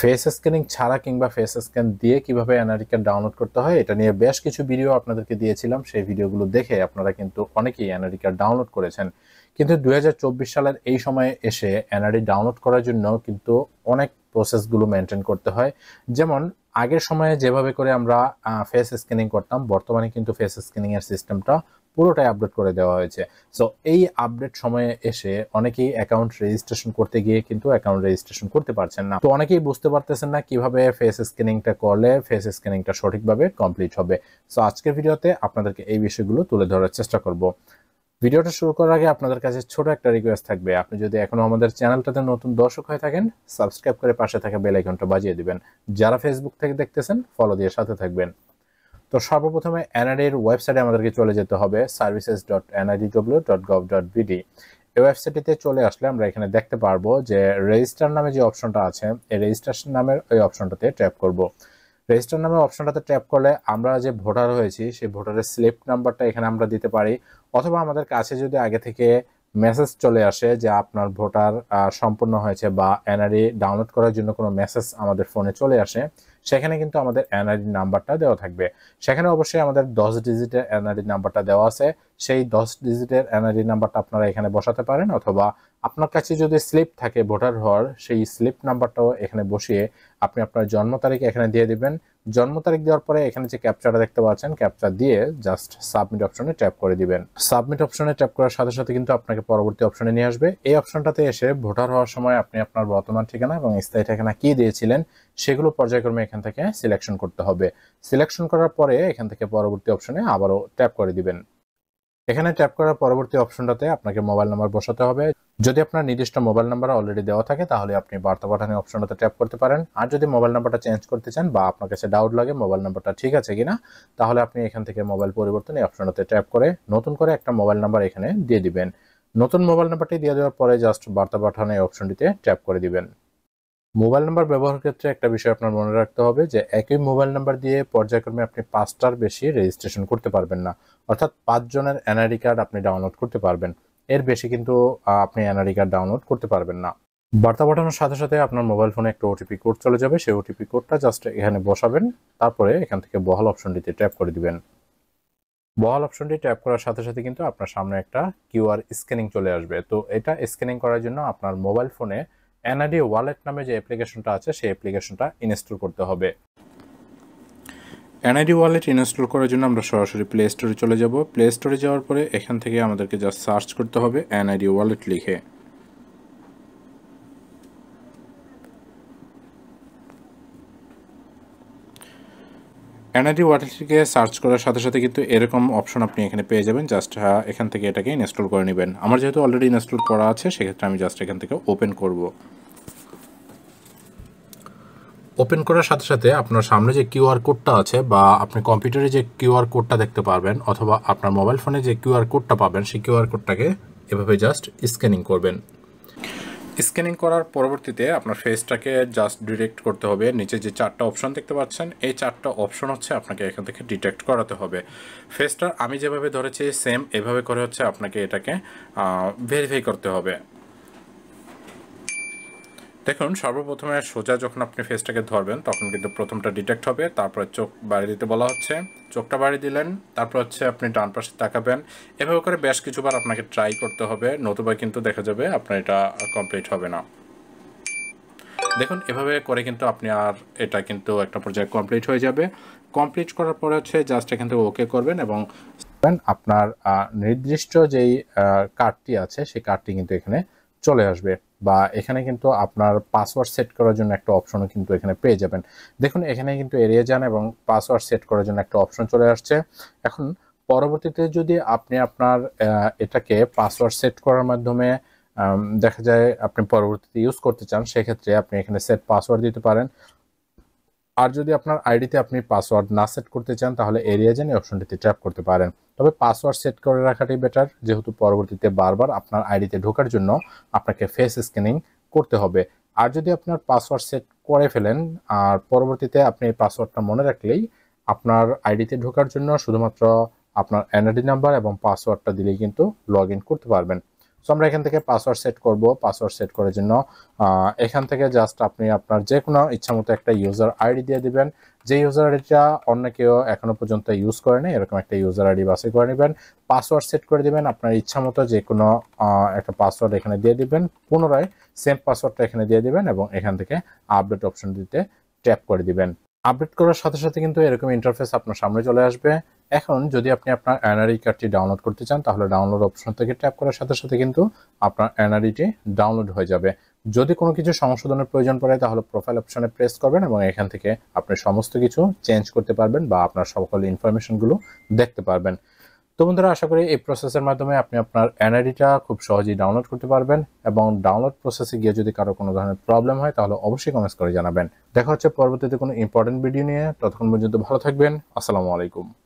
face scanning ছাড়া কিংবা face scan দিয়ে কিভাবে অ্যানারিকা কার্ড ডাউনলোড করতে হয় এটা নিয়ে বেশ কিছু ভিডিও আপনাদেরকে দিয়েছিলাম সেই ভিডিওগুলো দেখে আপনারা কিন্তু অনেকেই অ্যানারিকা কার্ড ডাউনলোড করেছেন কিন্তু দু সালের এই সময়ে এসে এনআরই ডাউনলোড করার জন্য কিন্তু অনেক প্রসেসগুলো মেনটেন করতে হয় যেমন আগের সময়ে যেভাবে করে আমরা ফেস স্ক্যানিং করতাম বর্তমানে কিন্তু ফেস স্ক্যানিংয়ের সিস্টেমটা পুরোটাই আপডেট করে দেওয়া হয়েছে সো এই আপডেট সময়ে এসে অনেকেই অ্যাকাউন্ট রেজিস্ট্রেশন করতে গিয়ে কিন্তু অ্যাকাউন্ট রেজিস্ট্রেশন করতে পারছেন না তো অনেকেই বুঝতে পারতেছেন না কিভাবে ফেস স্ক্যানিংটা করলে ফেস স্ক্যানিংটা সঠিকভাবে কমপ্লিট হবে সো আজকের ভিডিওতে আপনাদেরকে এই বিষয়গুলো তুলে ধরার চেষ্টা করব ভিডিওটা শুরু করার আগে আপনাদের কাছে ছোট একটা রিকোয়েস্ট থাকবে আপনি যদি এখনো আমাদের চ্যানেলটাতে নতুন দর্শক হয়ে থাকেন সাবস্ক্রাইব করে পাশে থাকা বেলাইকনটা বাজিয়ে দিবেন যারা ফেসবুক থেকে দেখতেছেন ফলো দিয়ে সাথে থাকবেন তো সর্বপ্রথমে এনআরডির ওয়েবসাইটে আমাদেরকে চলে যেতে হবে services dot W dot gov dot BD এই ওয়েবসাইটটিতে চলে আসলে আমরা এখানে দেখতে পারবো যে রেজিস্টার নামে যে অপশনটা আছে এই রেজিস্ট্রেশন নামের ওই অপশনটাতে ট্যাপ করব রেজিস্টার নামে অপশনটাতে ট্যাপ করলে আমরা যে ভোটার হয়েছি সেই ভোটারের স্লিপ নাম্বারটা এখানে আমরা দিতে পারি অথবা আমাদের কাছে যদি আগে থেকে মেসেজ চলে আসে যে আপনার ভোটার সম্পূর্ণ হয়েছে বা এনআরই ডাউনলোড করার জন্য কোনো মেসেজ আমাদের ফোনে চলে আসে সেখানে কিন্তু আমাদের এনআরই নাম্বারটা দেওয়া থাকবে সেখানে অবশ্যই আমাদের দশ ডিজিটের এনআরই নাম্বারটা দেওয়া আছে সেই দশ ডিজিটের এনআরই নাম্বারটা আপনারা এখানে বসাতে পারেন অথবা আপনার কাছে যদি স্লিপ থাকে ভোটার হওয়ার সেই স্লিপ নাম্বারটাও এখানে বসিয়ে আপনি আপনার জন্ম তারিখ এখানে দিয়ে দেবেন জন্ম তারিখ দেওয়ার পরে এখানে যে ক্যাপচারটা দেখতে পাচ্ছেন ক্যাপচার দিয়ে জাস্ট সাবমিট অপশনে ট্যাপ করে দিবেন সাবমিট অপশনে ট্যাপ করার সাথে সাথে কিন্তু আপনাকে পরবর্তী অপশনে নিয়ে আসবে এই অপশনটাতে এসে ভোটার হওয়ার সময় আপনি আপনার বর্তমান ঠিকানা এবং স্থায়ী ঠিকানা কি দিয়েছিলেন সেগুলো পর্যায়ক্রমে এখান থেকে সিলেকশন করতে হবে সিলেকশন করার পরে এখান থেকে পরবর্তী অপশনে আবারও ট্যাপ করে দিবেন এখানে ট্যাপ করার পরবর্তী অপশনটাতে আপনাকে মোবাইল নাম্বার বসাতে হবে যদি আপনার নির্দিষ্ট মোবাইল নাম্বার অলরেডি দেওয়া থাকে তাহলে আপনি বার্তা পাঠানোর অপশনটাতে ট্যাপ করতে পারেন আর যদি মোবাইল নাম্বারটা চেঞ্জ করতে চান বা আপনার কাছে ডাউট লাগে মোবাইল নাম্বারটা ঠিক আছে কিনা তাহলে আপনি এখান থেকে মোবাইল পরিবর্তন এই অপশনটাতে ট্যাপ করে নতুন করে একটা মোবাইল নাম্বার এখানে দিয়ে দিবেন নতুন মোবাইল নাম্বারটি দিয়ে দেওয়ার পরে জাস্ট বার্তা পাঠানোর অপশনটিতে ট্যাপ করে দিবেন মোবাইল নাম্বার ব্যবহার ক্ষেত্রে একটা বিষয় আপনার মনে রাখতে হবে যে একই মোবাইল নাম্বার দিয়ে পর্যায়ক্রমে আপনি পাঁচটার বেশি রেজিস্ট্রেশন করতে পারবেন না অর্থাৎ পাঁচজনের এনআইডি কার্ড আপনি ডাউনলোড করতে পারবেন এর বেশি কিন্তু আপনি এনআইডি কার্ড ডাউনলোড করতে পারবেন না বার্তা পাঠানোর সাথে সাথে আপনার মোবাইল ফোনে একটা ওটিপি কোড চলে যাবে সেই ওটিপি কোডটা জাস্ট এখানে বসাবেন তারপরে এখান থেকে বহাল অপশনটিতে ট্যাপ করে দিবেন বহাল অপশনটি ট্যাপ করার সাথে সাথে কিন্তু আপনার সামনে একটা কিউআর স্ক্যানিং চলে আসবে তো এটা স্ক্যানিং করার জন্য আপনার মোবাইল ফোনে এনআইডি ওয়ালেট নামে যে অ্যাপ্লিকেশনটা আছে সেই অ্যাপ্লিকেশনটা ইনস্টল করতে হবে এনআইডি ওয়ালেট ইনস্টল করার জন্য আমরা সরাসরি প্লে স্টোরে চলে যাব প্লে স্টোরে যাওয়ার পরে এখান থেকে আমাদেরকে জাস্ট সার্চ করতে হবে এনআইডি ওয়ালেট লিখে এনআইডি ওয়াটারটিকে সার্চ করার সাথে সাথে কিন্তু এরকম অপশন আপনি এখানে পেয়ে যাবেন জাস্ট হ্যাঁ, এখান থেকে এটাকে ইনস্টল করে নেবেন আমার যেহেতু অলরেডি ইনস্টল করা আছে সেক্ষেত্রে আমি জাস্ট এখান থেকে ওপেন করব ওপেন করার সাথে সাথে আপনার সামনে যে কিউআর কোডটা আছে বা আপনি কম্পিউটারে যে কিউআর কোডটা দেখতে পারবেন অথবা আপনার মোবাইল ফোনে যে কিউআর কোডটা পাবেন সেই কিউআর কোডটাকে এভাবে জাস্ট স্ক্যানিং করবেন স্ক্যানিং করার পরবর্তীতে আপনার ফেসটাকে জাস্ট ডিটেক্ট করতে হবে নিচে যে চারটা অপশন দেখতে পাচ্ছেন এই চারটা অপশন হচ্ছে আপনাকে এখান থেকে ডিটেক্ট করাতে হবে ফেসটা আমি যেভাবে ধরেছি সেম এভাবে করে হচ্ছে আপনাকে এটাকে ভেরিফাই করতে হবে দেখুন সর্বপ্রথমে সোজা যখন আপনি ফেসটাকে ধরবেন তখন কিন্তু প্রথমটা ডিটেক্ট হবে তারপরে চোখ বাড়ি দিতে বলা হচ্ছে চোখটা বাড়ি দিলেন তারপর হচ্ছে আপনি ডান পাশে তাকাবেন এভাবে করে বেশ কিছুবার আপনাকে ট্রাই করতে হবে নতুবা কিন্তু দেখা যাবে আপনার এটা কমপ্লিট হবে না দেখুন এভাবে করে কিন্তু আপনি আর এটা কিন্তু একটা পর্যায়ে কমপ্লিট হয়ে যাবে কমপ্লিট করার পরে হচ্ছে জাস্ট এখান থেকে ওকে করবেন এবং আপনার নির্দিষ্ট যেই কার্ডটি আছে সেই কার্ডটি কিন্তু এখানে চলে আসবে বা এখানে কিন্তু আপনার পাসওয়ার্ড সেট করার জন্য একটা অপশনও কিন্তু এখানে পেয়ে যাবেন দেখুন এখানে কিন্তু এড়িয়ে যান এবং পাসওয়ার্ড সেট করার জন্য একটা অপশন চলে আসছে এখন পরবর্তীতে যদি আপনি আপনার এটাকে পাসওয়ার্ড সেট করার মাধ্যমে দেখা যায় আপনি পরবর্তীতে ইউজ করতে চান সেক্ষেত্রে আপনি এখানে সেট পাসওয়ার্ড দিতে পারেন আর যদি আপনার আইডিতে আপনি পাসওয়ার্ড না সেট করতে চান তাহলে এরিয়া জেনে অপশনটিতে ট্যাপ করতে পারেন তবে পাসওয়ার্ড সেট করে রাখাটাই বেটার যেহেতু পরবর্তীতে বারবার আপনার আইডিতে ঢোকার জন্য আপনাকে ফেস স্ক্যানিং করতে হবে আর যদি আপনার পাসওয়ার্ড সেট করে ফেলেন আর পরবর্তীতে আপনি এই পাসওয়ার্ডটা মনে রাখলেই আপনার আইডিতে ঢোকার জন্য শুধুমাত্র আপনার এনআইডি নাম্বার এবং পাসওয়ার্ডটা দিলেই কিন্তু লগ করতে পারবেন সো আমরা এখান থেকে পাসওয়ার্ড সেট করব পাসওয়ার্ড সেট করার জন্য এখান থেকে জাস্ট আপনি আপনার যে কোনো ইচ্ছামতো একটা ইউজার আইডি দিয়ে দিবেন যে ইউজার আইডিটা অন্য কেউ এখনও পর্যন্ত ইউজ করেনি এরকম একটা ইউজার আইডি বাছাই করে নেবেন পাসওয়ার্ড সেট করে দিবেন আপনার ইচ্ছামতো যে কোনো একটা পাসওয়ার্ড এখানে দিয়ে দিবেন পুনরায় সেম পাসওয়ার্ডটা এখানে দিয়ে দিবেন এবং এখান থেকে আপডেট অপশন দিতে ট্যাপ করে দিবেন আপডেট করার সাথে সাথে কিন্তু এরকম ইন্টারফেস আপনার সামনে চলে আসবে এখন যদি আপনি আপনার এনআরই কার্ডটি ডাউনলোড করতে চান তাহলে ডাউনলোড অপশন থেকে ট্যাপ করার সাথে সাথে কিন্তু আপনার এনআরইটি ডাউনলোড হয়ে যাবে যদি কোনো কিছু সংশোধনের প্রয়োজন পড়ে তাহলে প্রোফাইল অপশনে প্রেস করবেন এবং এখান থেকে আপনি সমস্ত কিছু চেঞ্জ করতে পারবেন বা আপনার সকল ইনফরমেশনগুলো দেখতে পারবেন তো বন্ধুরা আশা করি এই প্রসেসের মাধ্যমে আপনি আপনার এনআইডিটা খুব সহজেই ডাউনলোড করতে পারবেন এবং ডাউনলোড প্রসেসে গিয়ে যদি কারো কোনো ধরনের প্রবলেম হয় তাহলে অবশ্যই কমেন্টস করে জানাবেন দেখা হচ্ছে পরবর্তীতে কোনো ইম্পর্টেন্ট ভিডিও নিয়ে ততক্ষণ পর্যন্ত ভালো থাকবেন আসসালামু আলাইকুম